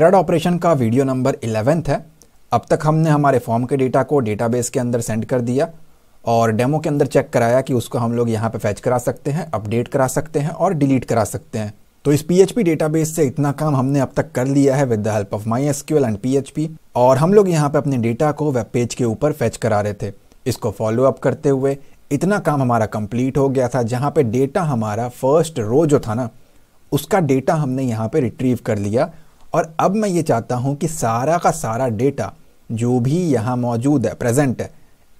thread operation का video number eleventh है अब तक हमने हमारे फॉर्म के डेटा को डेटाबेस के अंदर सेंड कर दिया और डेमो के अंदर चेक कराया कि उसको हम लोग यहाँ पे फैच करा सकते हैं अपडेट करा सकते हैं और डिलीट करा सकते हैं तो इस पी डेटाबेस से इतना काम हमने अब तक कर लिया है with the help of my S and P और हम लोग यहाँ पे अपने डेटा को वेब पेज के ऊपर फैच करा रहे थे इसको फॉलो अप करते हुए इतना काम हमारा कंप्लीट हो गया था जहाँ पे डेटा हमारा फर्स्ट रो जो था ना उसका डेटा हमने यहाँ पे रिट्रीव कर लिया और अब मैं ये चाहता हूँ कि सारा का सारा डेटा जो भी यहाँ मौजूद है प्रेजेंट है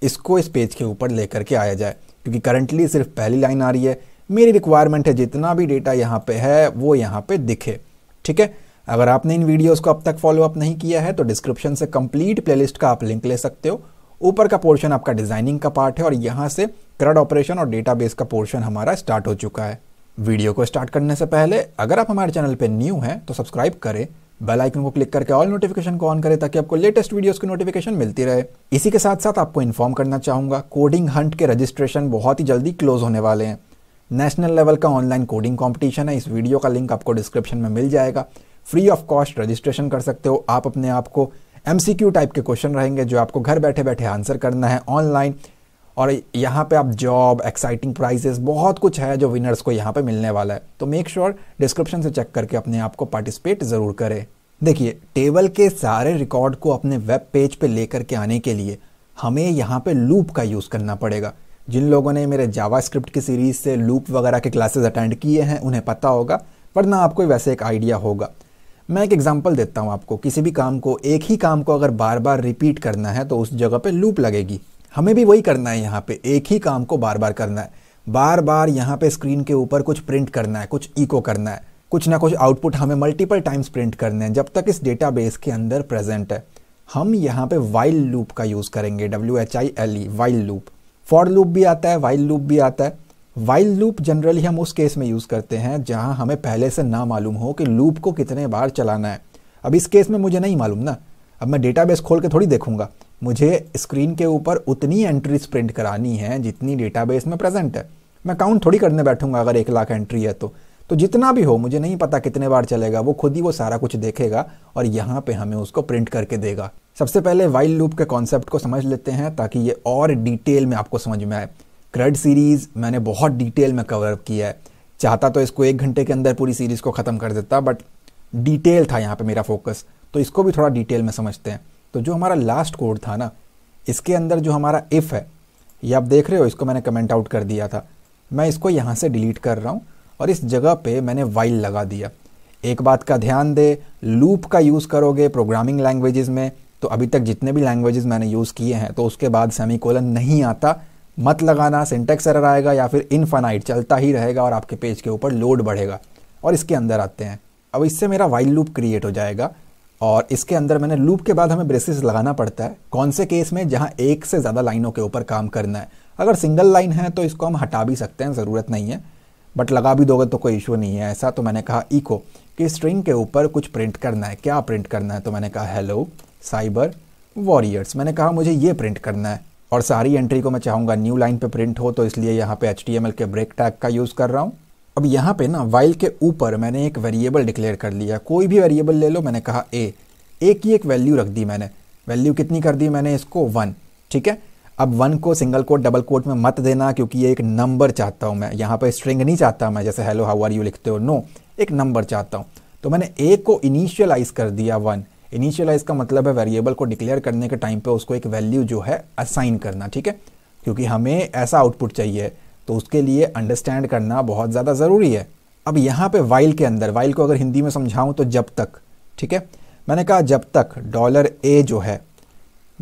इसको इस पेज के ऊपर लेकर के आया जाए क्योंकि करंटली सिर्फ पहली लाइन आ रही है मेरी रिक्वायरमेंट है जितना भी डेटा यहाँ पे है वो यहाँ पे दिखे ठीक है अगर आपने इन वीडियोस को अब तक फॉलोअप नहीं किया है तो डिस्क्रिप्शन से कंप्लीट प्लेलिस्ट का आप लिंक ले सकते हो ऊपर का पोर्शन आपका डिजाइनिंग का पार्ट है और यहाँ से क्रड ऑपरेशन और डेटाबेस का पोर्शन हमारा स्टार्ट हो चुका है वीडियो को स्टार्ट करने से पहले अगर आप हमारे चैनल पर न्यू हैं तो सब्सक्राइब करें बेल आइकन को क्लिक करके ऑल नोटिफिकेशन को ऑन करें ताकि आपको लेटेस्ट वीडियोस की नोटिफिकेशन मिलती रहे इसी के साथ साथ आपको इन्फॉर्म करना चाहूंगा कोडिंग हंट के रजिस्ट्रेशन बहुत ही जल्दी क्लोज होने वाले हैं नेशनल लेवल का ऑनलाइन कोडिंग कॉम्पिटिशन है इस वीडियो का लिंक आपको डिस्क्रिप्शन में मिल जाएगा फ्री ऑफ कॉस्ट रजिस्ट्रेशन कर सकते हो आप अपने आप को एम टाइप के क्वेश्चन रहेंगे जो आपको घर बैठे बैठे आंसर करना है ऑनलाइन और यहाँ पे आप जॉब एक्साइटिंग प्राइजेस बहुत कुछ है जो विनर्स को यहाँ पे मिलने वाला है तो मेक श्योर डिस्क्रिप्शन से चेक करके अपने आप को पार्टिसिपेट ज़रूर करें देखिए टेबल के सारे रिकॉर्ड को अपने वेब पेज पे लेकर के आने के लिए हमें यहाँ पे लूप का यूज़ करना पड़ेगा जिन लोगों ने मेरे जावा की सीरीज़ से लूप वगैरह के क्लासेस अटेंड किए हैं उन्हें पता होगा वरना आपको वैसे एक आइडिया होगा मैं एक एग्जाम्पल देता हूँ आपको किसी भी काम को एक ही काम को अगर बार बार रिपीट करना है तो उस जगह पर लूप लगेगी हमें भी वही करना है यहाँ पे एक ही काम को बार बार करना है बार बार यहाँ पे स्क्रीन के ऊपर कुछ प्रिंट करना है कुछ इको करना है कुछ ना कुछ आउटपुट हमें मल्टीपल टाइम्स प्रिंट करने हैं जब तक इस डेटाबेस के अंदर प्रेजेंट है हम यहाँ पे वाइल लूप का यूज़ करेंगे W H I L E while loop for loop भी आता है वाइल लूप भी आता है वाइल लूप जनरली हम उस केस में यूज़ करते हैं जहाँ हमें पहले से ना मालूम हो कि लूप को कितने बार चलाना है अब इस केस में मुझे नहीं मालूम ना अब मैं डेटाबेस खोल के थोड़ी देखूंगा मुझे स्क्रीन के ऊपर उतनी एंट्रीज प्रिंट करानी है जितनी डेटाबेस में प्रेजेंट है मैं काउंट थोड़ी करने बैठूंगा अगर एक लाख एंट्री है तो तो जितना भी हो मुझे नहीं पता कितने बार चलेगा वो खुद ही वो सारा कुछ देखेगा और यहाँ पे हमें उसको प्रिंट करके देगा सबसे पहले वाइल्ड लूप के कॉन्सेप्ट को समझ लेते हैं ताकि ये और डिटेल में आपको समझ में आए क्रेड सीरीज़ मैंने बहुत डिटेल में कवर किया है चाहता तो इसको एक घंटे के अंदर पूरी सीरीज़ को ख़त्म कर देता बट डिटेल था यहाँ पर मेरा फोकस तो इसको भी थोड़ा डिटेल में समझते हैं तो जो हमारा लास्ट कोड था ना इसके अंदर जो हमारा इफ़ है ये आप देख रहे हो इसको मैंने कमेंट आउट कर दिया था मैं इसको यहाँ से डिलीट कर रहा हूँ और इस जगह पे मैंने वाइल लगा दिया एक बात का ध्यान दे लूप का यूज़ करोगे प्रोग्रामिंग लैंग्वेजेस में तो अभी तक जितने भी लैंग्वेजेस मैंने यूज़ किए हैं तो उसके बाद सेमीकोलन नहीं आता मत लगाना सिंटेक्स एरर आएगा या फिर इनफाइनाइट चलता ही रहेगा और आपके पेज के ऊपर लोड बढ़ेगा और इसके अंदर आते हैं अब इससे मेरा वाइल लूप क्रिएट हो जाएगा और इसके अंदर मैंने लूप के बाद हमें ब्रेसिस लगाना पड़ता है कौन से केस में जहाँ एक से ज़्यादा लाइनों के ऊपर काम करना है अगर सिंगल लाइन है तो इसको हम हटा भी सकते हैं ज़रूरत नहीं है बट लगा भी दोगे तो कोई इशू नहीं है ऐसा तो मैंने कहा इको कि स्ट्रिंग के ऊपर कुछ प्रिंट करना है क्या प्रिंट करना है तो मैंने कहा हेलो साइबर वॉरियर्स मैंने कहा मुझे ये प्रिंट करना है और सारी एंट्री को मैं चाहूँगा न्यू लाइन पे प्रिंट हो तो इसलिए यहाँ पे एच के ब्रेक टैग का यूज़ कर रहा हूँ अब यहाँ पे ना वाइल के ऊपर मैंने एक वेरिएबल डिक्लेयर कर लिया कोई भी वेरिएबल ले लो मैंने कहा ए ए की एक वैल्यू रख दी मैंने वैल्यू कितनी कर दी मैंने इसको वन ठीक है अब वन को सिंगल कोट डबल कोट में मत देना क्योंकि ये एक नंबर चाहता हूँ मैं यहाँ पर स्ट्रिंग नहीं चाहता मैं जैसे हेलो हाउ आर यू लिखते हो नो एक नंबर चाहता हूँ तो मैंने ए को इनिशियलाइज कर दिया वन इनिशियलाइज का मतलब है वेरिएबल को डिक्लेयर करने के टाइम पे उसको एक वैल्यू जो है असाइन करना ठीक है क्योंकि हमें ऐसा आउटपुट चाहिए तो उसके लिए अंडरस्टैंड करना बहुत ज़्यादा ज़रूरी है अब यहाँ पे वाइल के अंदर वाइल को अगर हिंदी में समझाऊँ तो जब तक ठीक है मैंने कहा जब तक डॉलर ए जो है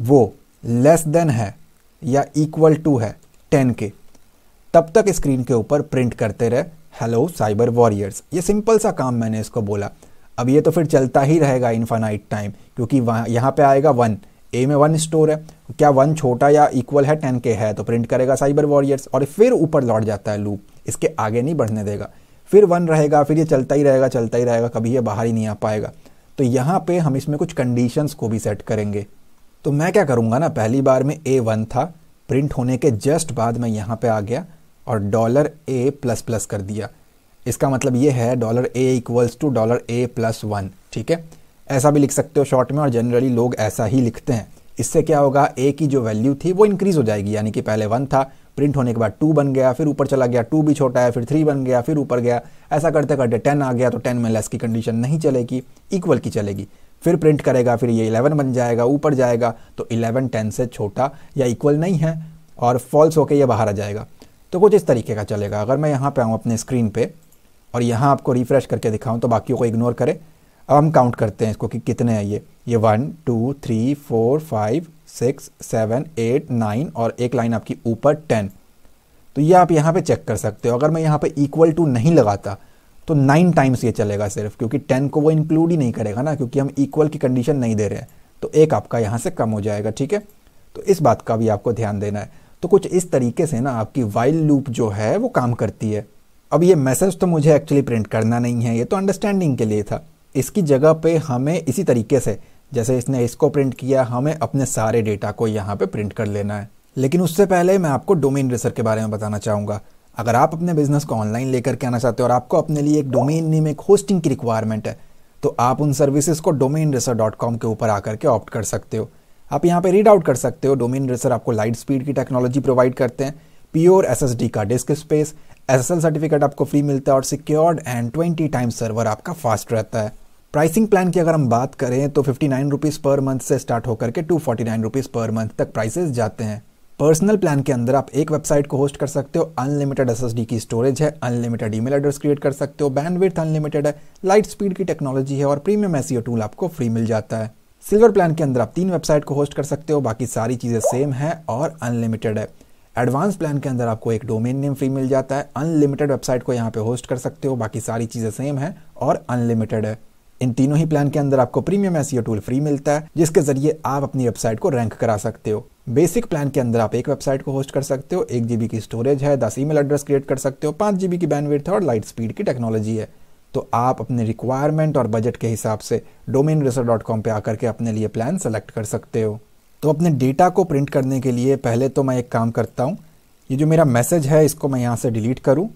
वो लेस देन है या इक्वल टू है टेन के तब तक स्क्रीन के ऊपर प्रिंट करते रहे हेलो साइबर वॉरियर्स ये सिंपल सा काम मैंने इसको बोला अब ये तो फिर चलता ही रहेगा इन्फानाइट टाइम क्योंकि वहाँ यहाँ पर आएगा वन ए में वन स्टोर है क्या वन छोटा या इक्वल है टेन के है तो प्रिंट करेगा साइबर वॉरियर्स और फिर ऊपर लौट जाता है लूप इसके आगे नहीं बढ़ने देगा फिर वन रहेगा फिर ये चलता ही रहेगा चलता ही रहेगा कभी ये बाहर ही नहीं आ पाएगा तो यहाँ पे हम इसमें कुछ कंडीशंस को भी सेट करेंगे तो मैं क्या करूँगा ना पहली बार में ए वन था प्रिंट होने के जस्ट बाद मैं यहाँ पे आ गया और डॉलर ए प्लस प्लस कर दिया इसका मतलब ये है dollar A equals to dollar A plus one ठीक है ऐसा भी लिख सकते हो शॉर्ट में और जनरली लोग ऐसा ही लिखते हैं इससे क्या होगा ए की जो वैल्यू थी वो इंक्रीज़ हो जाएगी यानी कि पहले वन था प्रिंट होने के बाद टू बन गया फिर ऊपर चला गया टू भी छोटा है फिर थ्री बन गया फिर ऊपर गया ऐसा करते करते टेन आ गया तो टेन में लेस की कंडीशन नहीं चलेगी इक्वल की चलेगी फिर प्रिंट करेगा फिर ये इलेवन बन जाएगा ऊपर जाएगा तो इलेवन टेन से छोटा या इक्वल नहीं है और फॉल्स होकर यह बाहर आ जाएगा तो कुछ इस तरीके का चलेगा अगर मैं यहाँ पर आऊँ अपने स्क्रीन पर और यहाँ आपको रिफ्रेश करके दिखाऊँ तो बाकी को इग्नोर करें अब हम काउंट करते हैं इसको कि कितने हैं ये ये one two three four five six seven eight nine और एक लाइन आपकी ऊपर टेन तो ये आप यहाँ पे चेक कर सकते हो अगर मैं यहाँ पे इक्वल टू नहीं लगाता तो नाइन टाइम्स ये चलेगा सिर्फ क्योंकि टेन को वो इंक्लूड ही नहीं करेगा ना क्योंकि हम इक्वल की कंडीशन नहीं दे रहे हैं तो एक आपका यहाँ से कम हो जाएगा ठीक है तो इस बात का भी आपको ध्यान देना है तो कुछ इस तरीके से ना आपकी वाइल लूप जो है वो काम करती है अब ये मैसेज तो मुझे एक्चुअली प्रिंट करना नहीं है ये तो अंडरस्टैंडिंग के लिए था इसकी जगह पे हमें इसी तरीके से जैसे इसने इसको प्रिंट किया हमें अपने सारे डेटा को यहाँ पे प्रिंट कर लेना है लेकिन उससे पहले मैं आपको डोमेन रेसर के बारे में बताना चाहूँगा अगर आप अपने बिजनेस को ऑनलाइन लेकर के आना चाहते हो और आपको अपने लिए एक डोमेन नेम एक होस्टिंग की रिक्वायरमेंट है तो आप उन सर्विसेज को डोमेन रेसर डॉट कॉम के ऊपर आकर के ऑप्ट कर सकते हो आप यहाँ पे रीड आउट कर सकते हो डोमेन रेसर आपको लाइट स्पीड की टेक्नोलॉजी प्रोवाइड करते हैं प्योर डी का डिस्क स्पेस एल सर्टिफिकेट आपको फ्री मिलता है और secured and twenty time server आपका फास्ट रहता है प्राइसिंग प्लान की अगर हम बात करें तो fifty nine rupees per month से स्टार्ट होकर के to forty nine rupees per month तक प्राइसेस जाते हैं पर्सनल प्लान के अंदर आप एक वेबसाइट को होस्ट कर सकते हो अनलिमिटेड एस की स्टोरेज है अनलिमिटेड ईमेल एड्रेस क्रिएट कर सकते हो बैंडविड्थ अनलिमिटेड है लाइट स्पीड की टेक्नोलॉजी है और प्रीमियम एस टूल आपको फ्री मिल जाता है सिल्वर प्लान के अंदर आप तीन वेबसाइट को होस्ट कर सकते हो बाकी सारी चीज़ें सेम है और अनलिमिटेड है एडवांस प्लान के अंदर आपको एक डोमेन नेम फ्री मिल जाता है अनलिमिटेड वेबसाइट को यहाँ पे होस्ट कर सकते हो बाकी सारी चीज़ें सेम है और अनलिमिटेड है इन तीनों ही प्लान के अंदर आपको प्रीमियम एस टूल फ्री मिलता है जिसके जरिए आप अपनी वेबसाइट को रैंक करा सकते हो बेसिक प्लान के अंदर आप एक वेबसाइट को होस्ट कर सकते हो एक जीबी की स्टोरेज है दस ईमेल एड्रेस क्रिएट कर सकते हो पांच जीबी की बैंडविड्थ है और लाइट स्पीड की टेक्नोलॉजी है तो आप अपने रिक्वायरमेंट और बजट के हिसाब से डोमेन रेसर डॉट कॉम पर आकर के अपने लिए प्लान सेलेक्ट कर सकते हो तो अपने डेटा को प्रिंट करने के लिए पहले तो मैं एक काम करता हूँ ये जो मेरा मैसेज है इसको मैं यहाँ से डिलीट करूँ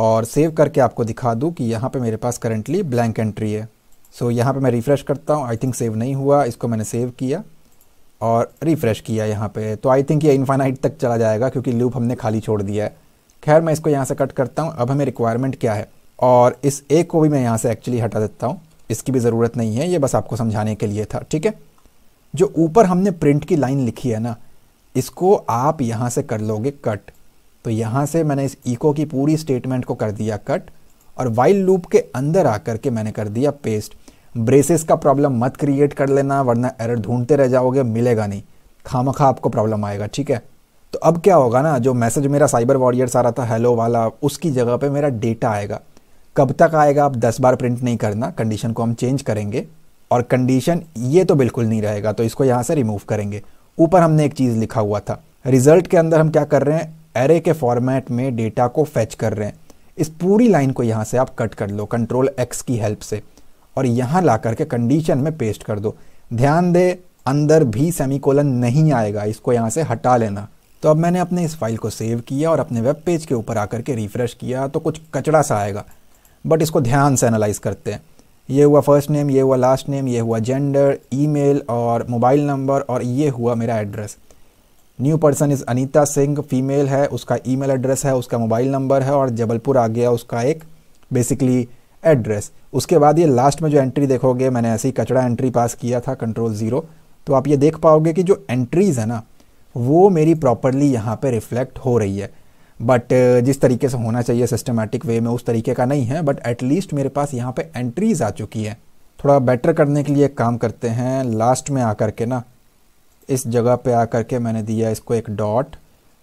और सेव करके आपको दिखा दूँ कि यहाँ पे मेरे पास करंटली ब्लैंक एंट्री है सो so, यहाँ पे मैं रिफ़्रेश करता हूँ आई थिंक सेव नहीं हुआ इसको मैंने सेव किया और रिफ़्रेश किया यहाँ पे तो आई थिंक ये इन्फाइनाइट तक चला जाएगा क्योंकि लूप हमने खाली छोड़ दिया है खैर मैं इसको यहाँ से कट करता हूँ अब हमें रिक्वायरमेंट क्या है और इस एक को भी मैं यहाँ से एक्चुअली हटा देता हूँ इसकी भी ज़रूरत नहीं है ये बस आपको समझाने के लिए था ठीक है जो ऊपर हमने प्रिंट की लाइन लिखी है ना इसको आप यहाँ से कर लोगे कट तो यहाँ से मैंने इस इको की पूरी स्टेटमेंट को कर दिया कट और वाइल लूप के अंदर आकर के मैंने कर दिया पेस्ट ब्रेसेस का प्रॉब्लम मत क्रिएट कर लेना वरना एरर ढूंढते रह जाओगे मिलेगा नहीं खाम खा आपको प्रॉब्लम आएगा ठीक है तो अब क्या होगा ना जो मैसेज मेरा साइबर वॉरियर्स आ रहा था हेलो वाला उसकी जगह पे मेरा डेटा आएगा कब तक आएगा आप 10 बार प्रिंट नहीं करना कंडीशन को हम चेंज करेंगे और कंडीशन ये तो बिल्कुल नहीं रहेगा तो इसको यहाँ से रिमूव करेंगे ऊपर हमने एक चीज़ लिखा हुआ था रिजल्ट के अंदर हम क्या कर रहे हैं एरे के फॉर्मेट में डेटा को फैच कर रहे हैं इस पूरी लाइन को यहाँ से आप कट कर लो कंट्रोल एक्स की हेल्प से और यहाँ ला करके कंडीशन में पेस्ट कर दो ध्यान दे अंदर भी सेमीकोलन नहीं आएगा इसको यहाँ से हटा लेना तो अब मैंने अपने इस फाइल को सेव किया और अपने वेब पेज के ऊपर आकर के रिफ़्रेश किया तो कुछ कचड़ा सा आएगा बट इसको ध्यान से एनालाइज करते हैं ये हुआ फर्स्ट नेम ये हुआ लास्ट नेम ये हुआ जेंडर ईमेल और मोबाइल नंबर और ये हुआ मेरा address new person is Anita Singh female है उसका ईमेल एड्रेस है उसका मोबाइल नंबर है और जबलपुर आ गया उसका एक बेसिकली एड्रेस उसके बाद ये लास्ट में जो एंट्री देखोगे मैंने ऐसे ही कचड़ा एंट्री पास किया था कंट्रोल ज़ीरो तो आप ये देख पाओगे कि जो एंट्रीज़ है ना वो मेरी प्रॉपरली यहाँ पे रिफ्लेक्ट हो रही है बट uh, जिस तरीके से होना चाहिए सिस्टमेटिक वे में उस तरीके का नहीं है बट एटलीस्ट मेरे पास यहाँ पे एंट्रीज आ चुकी है थोड़ा बेटर करने के लिए एक काम करते हैं लास्ट में आकर के ना इस जगह पे आकर के मैंने दिया इसको एक डॉट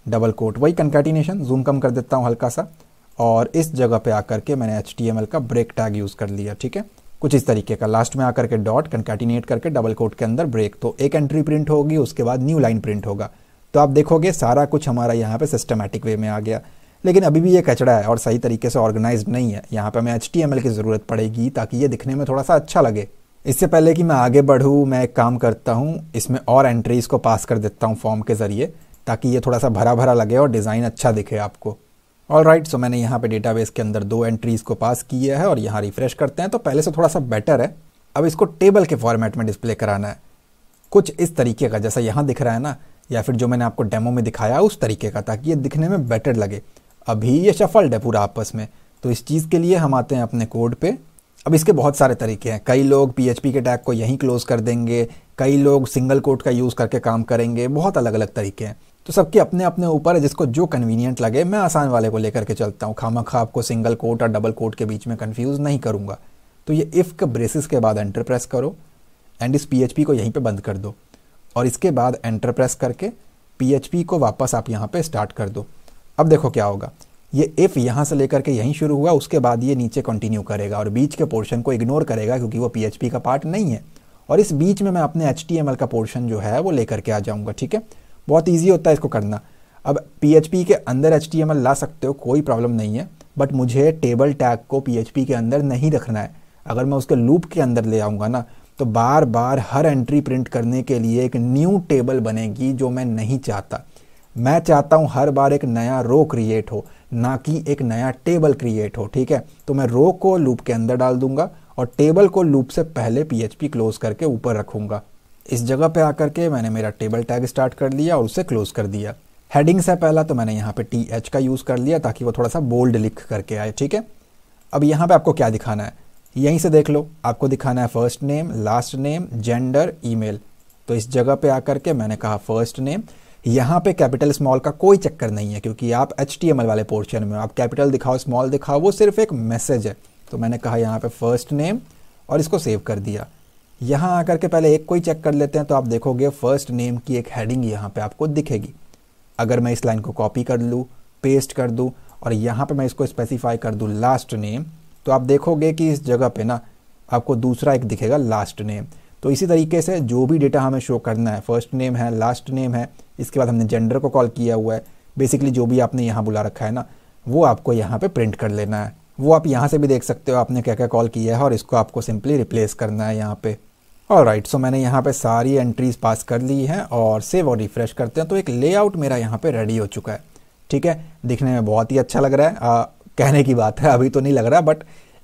डबल कोट वही कंकैटिनेशन जूम कम कर देता हूँ हल्का सा और इस जगह पे आकर के मैंने एच का ब्रेक टैग यूज़ कर लिया ठीक है कुछ इस तरीके का लास्ट में आकर के डॉट कनकैटिनेट करके डबल कोट के अंदर ब्रेक तो एक एंट्री प्रिंट होगी उसके बाद न्यू लाइन प्रिंट होगा तो आप देखोगे सारा कुछ हमारा यहाँ पे सिस्टमेटिक वे में आ गया लेकिन अभी भी ये कचरा है और सही तरीके से ऑर्गेनाइज नहीं है यहाँ पर हमें एच की ज़रूरत पड़ेगी ताकि ये दिखने में थोड़ा सा अच्छा लगे इससे पहले कि मैं आगे बढ़ूँ मैं एक काम करता हूँ इसमें और एंट्रीज़ को पास कर देता हूँ फॉर्म के ज़रिए ताकि ये थोड़ा सा भरा भरा लगे और डिज़ाइन अच्छा दिखे आपको ऑल राइट सो मैंने यहाँ पे डेटाबेस के अंदर दो एंट्रीज़ को पास किया है और यहाँ रिफ्रेश करते हैं तो पहले से थोड़ा सा बेटर है अब इसको टेबल के फॉर्मेट में डिस्प्ले कराना है कुछ इस तरीके का जैसा यहाँ दिख रहा है ना या फिर जो मैंने आपको डेमो में दिखाया उस तरीके का ताकि ये दिखने में बेटर लगे अभी ये शफल्ड है पूरा आपस में तो इस चीज़ के लिए हम आते हैं अपने कोड पे अब इसके बहुत सारे तरीके हैं कई लोग पी के टैग को यहीं क्लोज़ कर देंगे कई लोग सिंगल कोड का यूज़ करके काम करेंगे बहुत अलग अलग तरीके हैं तो सबके अपने अपने ऊपर है जिसको जो कन्वीनियंट लगे मैं आसान वाले को लेकर के चलता हूँ खामा खा आपको सिंगल कोट और डबल कोट के बीच में कन्फ्यूज़ नहीं करूँगा तो ये इफ़ के ब्रेसिस के बाद एंटर प्रेस करो एंड इस पी को यहीं पर बंद कर दो और इसके बाद एंटर प्रेस करके पी को वापस आप यहाँ पे स्टार्ट कर दो अब देखो क्या होगा ये इफ़ यहाँ से लेकर के यहीं शुरू हुआ उसके बाद ये नीचे कंटिन्यू करेगा और बीच के पोर्शन को इग्नोर करेगा क्योंकि वो पी का पार्ट नहीं है और इस बीच में मैं अपने एच का पोर्शन जो है वो लेकर के आ जाऊँगा ठीक है बहुत ईजी होता है इसको करना अब पी के अंदर एच ला सकते हो कोई प्रॉब्लम नहीं है बट मुझे टेबल टैग को पी के अंदर नहीं रखना है अगर मैं उसके लूप के अंदर ले आऊँगा ना तो बार बार हर एंट्री प्रिंट करने के लिए एक न्यू टेबल बनेगी जो मैं नहीं चाहता मैं चाहता हूँ हर बार एक नया रो क्रिएट हो ना कि एक नया टेबल क्रिएट हो ठीक है तो मैं रो को लूप के अंदर डाल दूंगा और टेबल को लूप से पहले पी क्लोज करके ऊपर रखूंगा इस जगह पे आकर के मैंने मेरा टेबल टैग स्टार्ट कर लिया और उसे क्लोज कर दिया हेडिंग से पहला तो मैंने यहाँ पे टी एच का यूज़ कर लिया ताकि वो थोड़ा सा बोल्ड लिख करके आए ठीक है अब यहाँ पे आपको क्या दिखाना है यहीं से देख लो आपको दिखाना है first name last name gender email तो इस जगह पे आकर के मैंने कहा फर्स्ट नेम यहाँ पे कैपिटल स्मॉल का कोई चक्कर नहीं है क्योंकि आप एच वाले पोर्शन में आप कैपिटल दिखाओ स्मॉल दिखाओ वो सिर्फ एक मैसेज है तो मैंने कहा यहाँ पे फर्स्ट नेम और इसको सेव कर दिया यहाँ आकर के पहले एक कोई चेक कर लेते हैं तो आप देखोगे फर्स्ट नेम की एक हेडिंग यहाँ पे आपको दिखेगी अगर मैं इस लाइन को कॉपी कर लूँ पेस्ट कर दूँ और यहाँ पे मैं इसको स्पेसिफाई कर दूँ लास्ट नेम तो आप देखोगे कि इस जगह पे ना आपको दूसरा एक दिखेगा लास्ट नेम तो इसी तरीके से जो भी डेटा हमें शो करना है फर्स्ट नेम है लास्ट नेम है इसके बाद हमने जेंडर को कॉल किया हुआ है बेसिकली जो भी आपने यहाँ बुला रखा है ना वो आपको यहाँ पर प्रिंट कर लेना है वो आप यहाँ से भी देख सकते हो आपने क्या क्या कॉल किया है और इसको आपको सिंपली रिप्लेस करना है यहाँ पर और राइट सो मैंने यहाँ पे सारी एंट्रीज पास कर ली हैं और सेव और रिफ्रेश करते हैं तो एक लेआउट मेरा यहाँ पे रेडी हो चुका है ठीक है दिखने में बहुत ही अच्छा लग रहा है आ, कहने की बात है अभी तो नहीं लग रहा बट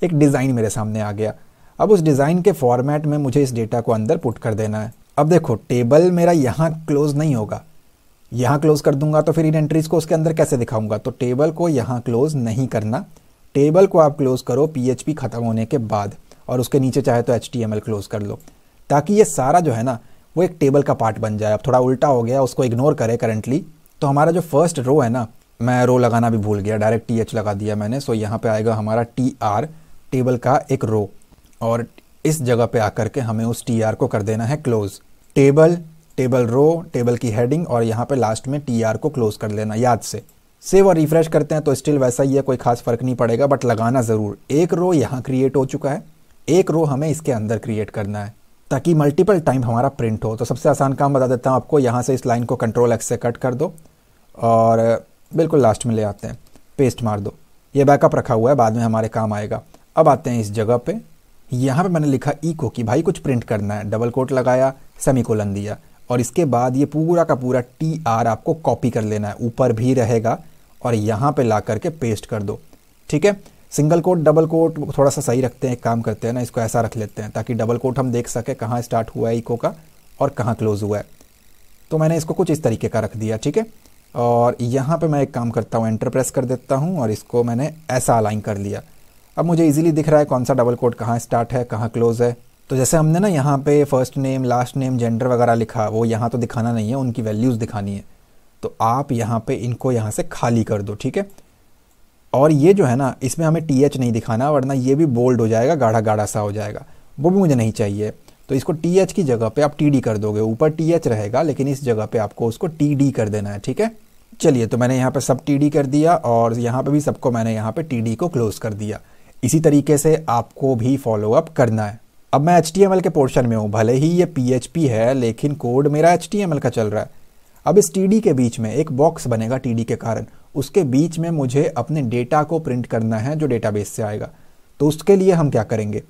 एक डिज़ाइन मेरे सामने आ गया अब उस डिज़ाइन के फॉर्मेट में मुझे इस डेटा को अंदर पुट कर देना है अब देखो टेबल मेरा यहाँ क्लोज नहीं होगा यहाँ क्लोज कर दूंगा तो फिर इन एंट्रीज़ को उसके अंदर कैसे दिखाऊंगा तो टेबल को यहाँ क्लोज नहीं करना टेबल को आप क्लोज करो पी ख़त्म होने के बाद और उसके नीचे चाहे तो एच क्लोज कर लो ताकि ये सारा जो है ना वो एक टेबल का पार्ट बन जाए अब थोड़ा उल्टा हो गया उसको इग्नोर करें करंटली तो हमारा जो फर्स्ट रो है ना मैं रो लगाना भी भूल गया डायरेक्ट टी एच लगा दिया मैंने सो यहाँ पे आएगा हमारा टी आर टेबल का एक रो और इस जगह पे आकर के हमें उस टी आर को कर देना है close table table row table की हेडिंग और यहाँ पे लास्ट में टी आर को क्लोज कर लेना याद से सेव और रिफ्रेश करते हैं तो स्टिल वैसा ही है कोई खास फर्क नहीं पड़ेगा बट लगाना ज़रूर एक रो यहाँ क्रिएट हो चुका है एक रो हमें इसके अंदर क्रिएट करना है ताकि मल्टीपल टाइम हमारा प्रिंट हो तो सबसे आसान काम बता देता हूँ आपको यहाँ से इस लाइन को कंट्रोल एक्स से कट कर दो और बिल्कुल लास्ट में ले आते हैं पेस्ट मार दो ये बैकअप रखा हुआ है बाद में हमारे काम आएगा अब आते हैं इस जगह पे यहाँ पे मैंने लिखा इको कि भाई कुछ प्रिंट करना है डबल कोट लगाया सेमी कोलन दिया और इसके बाद ये पूरा का पूरा टी आर आपको कॉपी कर लेना है ऊपर भी रहेगा और यहाँ पे ला करके पेस्ट कर दो ठीक है सिंगल कोट डबल कोट थोड़ा सा सही रखते हैं एक काम करते हैं ना इसको ऐसा रख लेते हैं ताकि डबल कोट हम देख सकें कहाँ स्टार्ट हुआ है इको का और कहाँ क्लोज़ हुआ है तो मैंने इसको कुछ इस तरीके का रख दिया ठीक है और यहाँ पे मैं एक काम करता हूँ एंटर प्रेस कर देता हूँ और इसको मैंने ऐसा अलाइन कर लिया अब मुझे इजीली दिख रहा है कौन सा डबल कोड कहाँ स्टार्ट है कहाँ क्लोज़ है तो जैसे हमने ना यहाँ पे first name last name gender वगैरह लिखा वो यहाँ तो दिखाना नहीं है उनकी वैल्यूज़ दिखानी है तो आप यहाँ पर इनको यहाँ से खाली कर दो ठीक है और ये जो है ना इसमें हमें टी एच नहीं दिखाना वरना ये भी बोल्ड हो जाएगा गाढ़ा गाढ़ा सा हो जाएगा वो भी मुझे नहीं चाहिए तो इसको टी एच की जगह पे आप टी डी कर दोगे ऊपर टी एच रहेगा लेकिन इस जगह पे आपको उसको टी डी कर देना है ठीक है चलिए तो मैंने यहाँ पे सब टी डी कर दिया और यहाँ पे भी सबको मैंने यहाँ पे टी डी को क्लोज़ कर दिया इसी तरीके से आपको भी फॉलोअप करना है अब मैं एच टी एम एल के पोर्शन में हूँ भले ही ये पी एच पी है लेकिन कोड मेरा एच टी एम एल का चल रहा है अब इस टी डी के बीच में एक बॉक्स बनेगा टी डी के कारण उसके बीच में मुझे अपने डेटा को प्रिंट करना है जो डेटाबेस से आएगा तो उसके लिए हम क्या करेंगे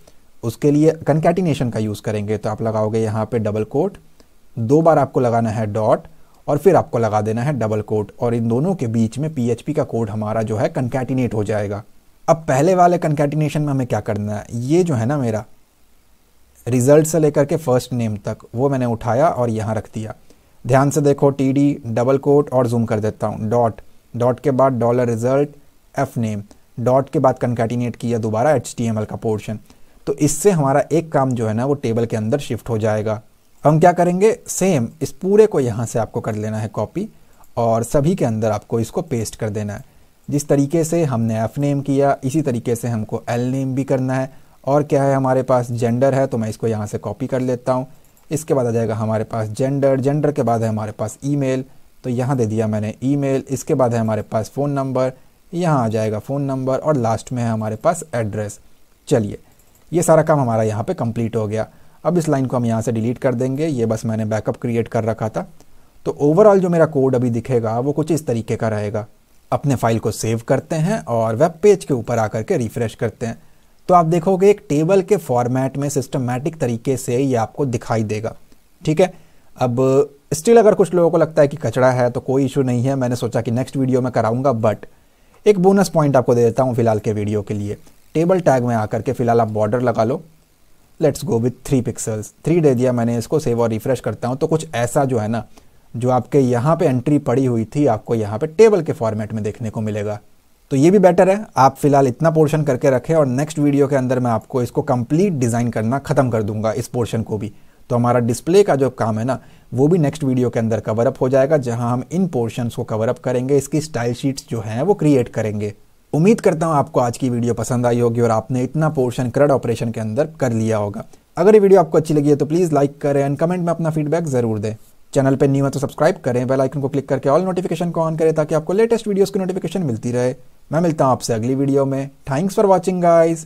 उसके लिए कंकैटिनेशन का यूज़ करेंगे तो आप लगाओगे यहाँ पे डबल कोट दो बार आपको लगाना है डॉट और फिर आपको लगा देना है डबल कोट और इन दोनों के बीच में पीएचपी का कोड हमारा जो है कंकैटिनेट हो जाएगा अब पहले वाले कनकेटिनेशन में हमें क्या करना है ये जो है ना मेरा रिजल्ट से लेकर के फर्स्ट नेम तक वो मैंने उठाया और यहाँ रख दिया ध्यान से देखो टी डी डबल कोट और जूम कर देता हूँ डॉट डॉट के बाद dollar result F name dot के बाद कनकेटिनेट किया दोबारा एच का पोर्शन तो इससे हमारा एक काम जो है ना वो टेबल के अंदर शिफ्ट हो जाएगा हम क्या करेंगे सेम इस पूरे को यहाँ से आपको कर लेना है कॉपी और सभी के अंदर आपको इसको पेस्ट कर देना है जिस तरीके से हमने एफ नेम किया इसी तरीके से हमको एल नेम भी करना है और क्या है हमारे पास जेंडर है तो मैं इसको यहाँ से कॉपी कर लेता हूँ इसके बाद आ जाएगा हमारे पास जेंडर जेंडर के बाद है हमारे पास ईमेल तो यहाँ दे दिया मैंने ईमेल इसके बाद है हमारे पास फ़ोन नंबर यहाँ आ जाएगा फ़ोन नंबर और लास्ट में है हमारे पास एड्रेस चलिए ये सारा काम हमारा यहाँ पे कंप्लीट हो गया अब इस लाइन को हम यहाँ से डिलीट कर देंगे ये बस मैंने बैकअप क्रिएट कर रखा था तो ओवरऑल जो मेरा कोड अभी दिखेगा वो कुछ इस तरीके का रहेगा अपने फाइल को सेव करते हैं और वेब पेज के ऊपर आकर के रिफ्रेश करते हैं तो आप देखोगे एक टेबल के फॉर्मेट में सिस्टमेटिक तरीके से ये आपको दिखाई देगा ठीक है अब स्टिल अगर कुछ लोगों को लगता है कि कचरा है तो कोई इशू नहीं है मैंने सोचा कि नेक्स्ट वीडियो में कराऊंगा बट एक बोनस पॉइंट आपको दे देता हूँ फिलहाल के वीडियो के लिए टेबल टैग में आकर के फ़िलहाल आप बॉर्डर लगा लो let's go with three pixels three दे दिया मैंने इसको सेव और रिफ़्रेश करता हूँ तो कुछ ऐसा जो है ना जो आपके यहाँ पे एंट्री पड़ी हुई थी आपको यहाँ पे टेबल के फॉर्मेट में देखने को मिलेगा तो ये भी बेटर है आप फिलहाल इतना पोर्शन करके रखें और नेक्स्ट वीडियो के अंदर मैं आपको इसको कंप्लीट डिज़ाइन करना ख़त्म कर दूंगा इस पोर्शन को भी तो हमारा डिस्प्ले का जो काम है ना वो भी नेक्स्ट वीडियो के अंदर कवर अप हो जाएगा जहां हम इन पोर्शंस को कवर अप करेंगे इसकी स्टाइल शीट्स जो हैं वो क्रिएट करेंगे उम्मीद करता हूँ आपको आज की वीडियो पसंद आई होगी और आपने इतना पोर्शन क्रड ऑपरेशन के अंदर कर लिया होगा अगर ये वीडियो आपको अच्छी लगी है तो प्लीज़ लाइक करें एंड कमेंट में अपना फीडबैक ज़रूर दें चैनल पर न्यू है तो सब्सक्राइब करें बेल आइकन को क्लिक करके ऑल नोटिफिकेशन को ऑन करें ताकि आपको लेटेस्ट वीडियोज़ की नोटिफिकेशन मिलती रहे मैं मिलता हूं आपसे अगली वीडियो में थैंक्स फॉर वॉचिंग गाइज़